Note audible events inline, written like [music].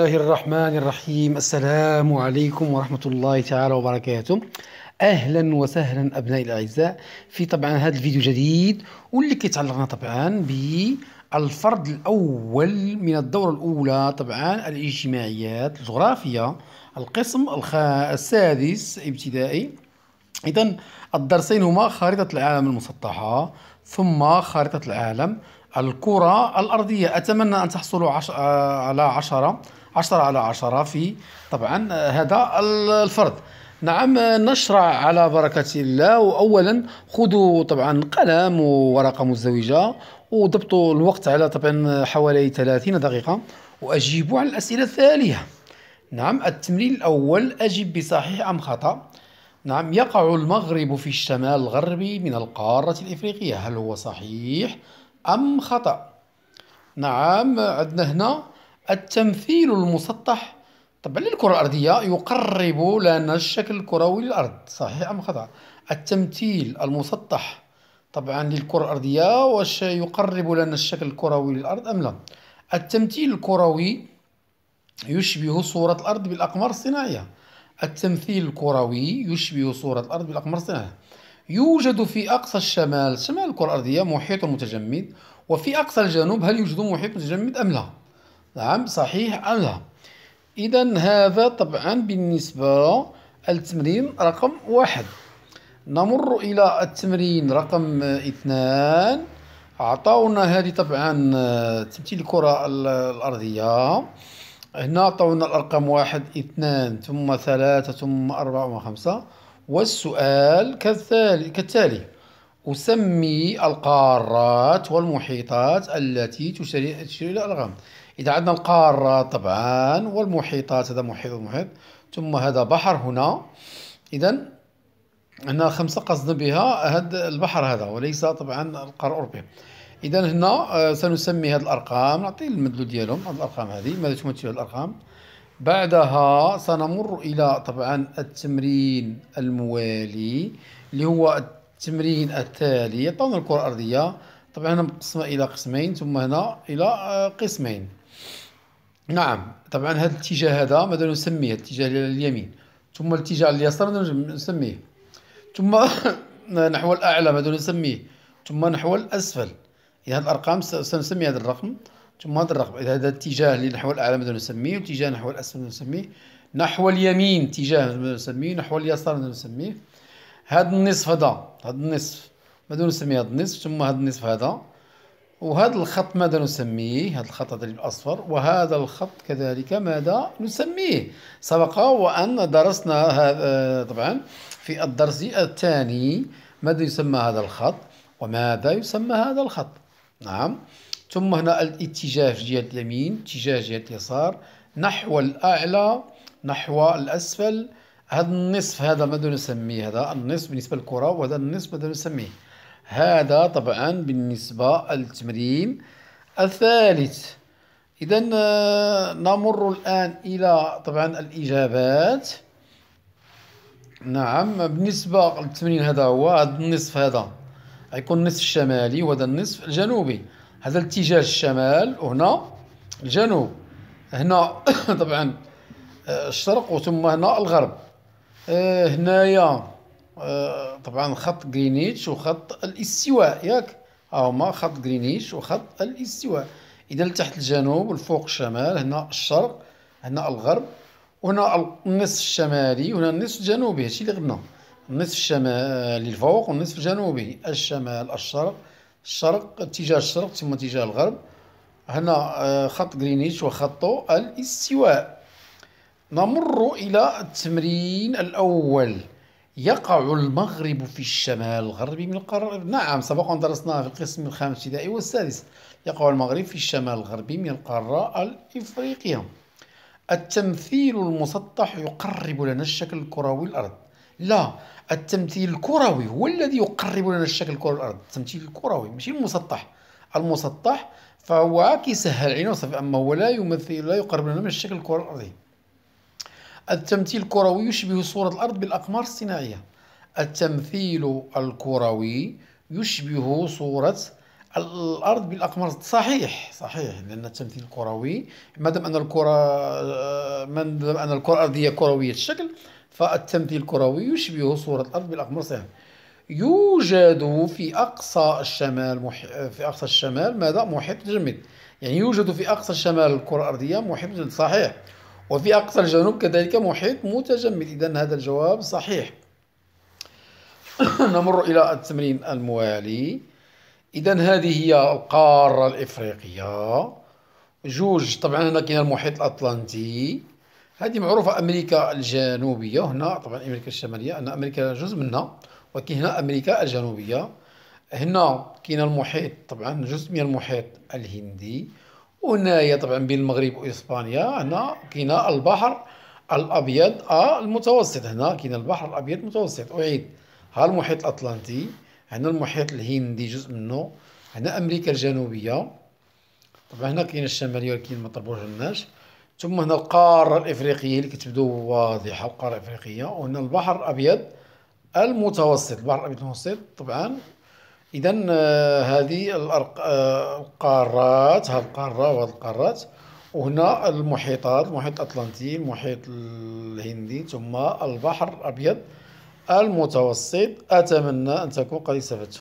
الله الرحمن الرحيم السلام عليكم ورحمة الله تعالى وبركاته اهلا وسهلا ابنائي الاعزاء في طبعا هذا الفيديو جديد واللي كيتعلقنا طبعا بالفرد الاول من الدوره الاولى طبعا الاجتماعيات الجغرافيه القسم السادس ابتدائي اذا الدرسين هما خريطه العالم المسطحه ثم خريطه العالم الكرة الأرضية أتمنى أن تحصلوا عش... آه، على عشرة 10 على 10 في طبعا هذا الفرض نعم نشرع على بركة الله وأولا خذوا طبعا قلم وورقة مزدوجة وضبطوا الوقت على طبعا حوالي 30 دقيقة وأجيبوا على الأسئلة الثانية نعم التمرين الأول أجب بصحيح أم خطأ نعم يقع المغرب في الشمال الغربي من القارة الإفريقية هل هو صحيح أم خطأ نعم عندنا هنا التمثيل المسطح طبعا للكرة الأرضية يقرب لنا الشكل الكروي للأرض صحيح أم خطأ التمثيل المسطح طبعا للكرة الأرضية واش يقرب لنا الشكل الكروي للأرض أم لا التمثيل الكروي يشبه صورة الأرض بالأقمار الصناعية التمثيل الكروي يشبه صورة الأرض بالأقمار الصناعية يوجد في أقصى الشمال شمال الكرة الأرضية محيط متجمد وفي أقصى الجنوب هل يوجد محيط متجمد أم لا نعم صحيح أم لا إذا هذا طبعا بالنسبة التمرين رقم واحد نمر إلى التمرين رقم اثنان عطاونا هذه طبعا تمثيل الكرة الأرضية هنا عطاونا الأرقام واحد اثنان ثم ثلاثة ثم أربعة وخمسة والسؤال كالتالي, كالتالي أسمي القارات والمحيطات التي تشير إلى الأرقام إذا عندنا القارة طبعا والمحيطات هذا محيط المحيط ثم هذا بحر هنا إذا هنا خمسة قصدنا بها هذا البحر هذا وليس طبعا القارة الأوروبية إذا هنا آه، سنسمي هذه الأرقام نعطي المدلول ديالهم هذه الأرقام هذه ماذا تمثل هذه الأرقام بعدها سنمر إلى طبعا التمرين الموالي اللي هو التمرين التالي يعطونا الكرة الأرضية طبعا هنا مقسمة إلى قسمين ثم هنا إلى آه، قسمين نعم طبعا هذا الاتجاه هذا ماذا نسميه الاتجاه اليمين ثم الاتجاه اليسار ماذا نسميه ثم [coughs] نحو الاعلى ماذا نسميه ثم نحو الاسفل اذا هذه الارقام سنسمي هذا الرقم ثم هذا الرقم اذا هذا الاتجاه اللي نحو الاعلى ماذا نسميه والاتجاه نحو الاسفل ماذا نسميه نحو اليمين اتجاه ماذا نسميه نحو اليسار ماذا نسميه هذا النصف هذا هذا النصف ماذا نسميه هذا النصف ثم هذا النصف هذا وهذا الخط ماذا نسميه هذا الخط هذا الأصفر وهذا الخط كذلك ماذا نسميه سبق وأن درسنا هذا طبعا في الدرس الثاني ماذا يسمى هذا الخط وماذا يسمى هذا الخط نعم ثم هنا الاتجاه في جهة اليمين اتجاه جهة اليسار نحو الأعلى نحو الأسفل هذا النصف هذا ماذا نسميه هذا النصف بالنسبة للكرة وهذا النصف ماذا نسميه هذا طبعا بالنسبة للتمرين الثالث إذا آه، نمر الآن إلى طبعا الإجابات نعم بالنسبة للتمرين هذا هو هذا النصف هذا غيكون النصف الشمالي وهذا النصف الجنوبي هذا الاتجاه الشمال وهنا الجنوب هنا [coughs] طبعا آه، الشرق وثم هنا الغرب آه، هنايا آه، طبعا خط غرينيتش وخط الاستواء ياك هما خط غرينيتش وخط الاستواء اذا لتحت الجنوب والفوق الشمال هنا الشرق هنا الغرب وهنا النصف الشمالي وهنا النصف الجنوبي هادشي اللي غدنا النصف الشمالي الفوق والنصف الجنوبي الشمال الشرق الشرق اتجاه الشرق ثم اتجاه الغرب هنا آه، خط غرينيتش وخط الاستواء نمر الى التمرين الاول يقع المغرب في الشمال الغربي من القارة نعم سبق أن درسناها في القسم الخامس ابتدائي والسادس يقع المغرب في الشمال الغربي من القارة الإفريقية التمثيل المسطح يقرب لنا الشكل الكروي الأرض لا التمثيل الكروي هو الذي يقرب لنا الشكل الكروي الأرض التمثيل الكروي ماشي المسطح المسطح فهو عكس علينا وصف أما هو لا يمثل لا يقرب لنا من الشكل الكروي الأرضي التمثيل الكروي يشبه صورة الأرض بالأقمار الصناعية التمثيل الكروي يشبه صورة الأرض بالأقمار صحيح صحيح لأن التمثيل الكروي مادام أن الكرة مادام أن الكرة الأرضية كروية الشكل فالتمثيل الكروي يشبه صورة الأرض بالأقمار الصناعية يوجد في أقصى الشمال مح... في أقصى الشمال ماذا محيط متجمد يعني يوجد في أقصى الشمال الكرة الأرضية محيط متجمد صحيح وفي أقصى الجنوب كذلك محيط متجمد إذا هذا الجواب صحيح [coughs] نمر إلى التمرين الموالي إذا هذه هي القارة الإفريقية جوج طبعا هنا كاين المحيط الأطلنطي هذه معروفة أمريكا الجنوبية هنا طبعا أمريكا الشمالية أن أمريكا جزء منها ولكن هنا أمريكا الجنوبية هنا كاين المحيط طبعا جزء من المحيط الهندي والنهايه طبعا بين المغرب واسبانيا هنا كاين البحر الابيض آه، المتوسط هنا كاين البحر الابيض المتوسط اعيد ها المحيط الاطلنطي هنا المحيط الهندي جزء منه هنا امريكا الجنوبيه طبعا هنا كاين الشماليه ولكن ما الناس ثم هنا القاره الافريقيه اللي كتبدو واضحه القاره الافريقيه وهنا البحر الابيض المتوسط البحر الابيض المتوسط طبعا اذا آه، هذه آه، القارات هذه القاره وهذه القارات وهنا المحيطات المحيط الاطلنطي المحيط الهندي ثم البحر الابيض المتوسط اتمنى ان تكون قد استفدتم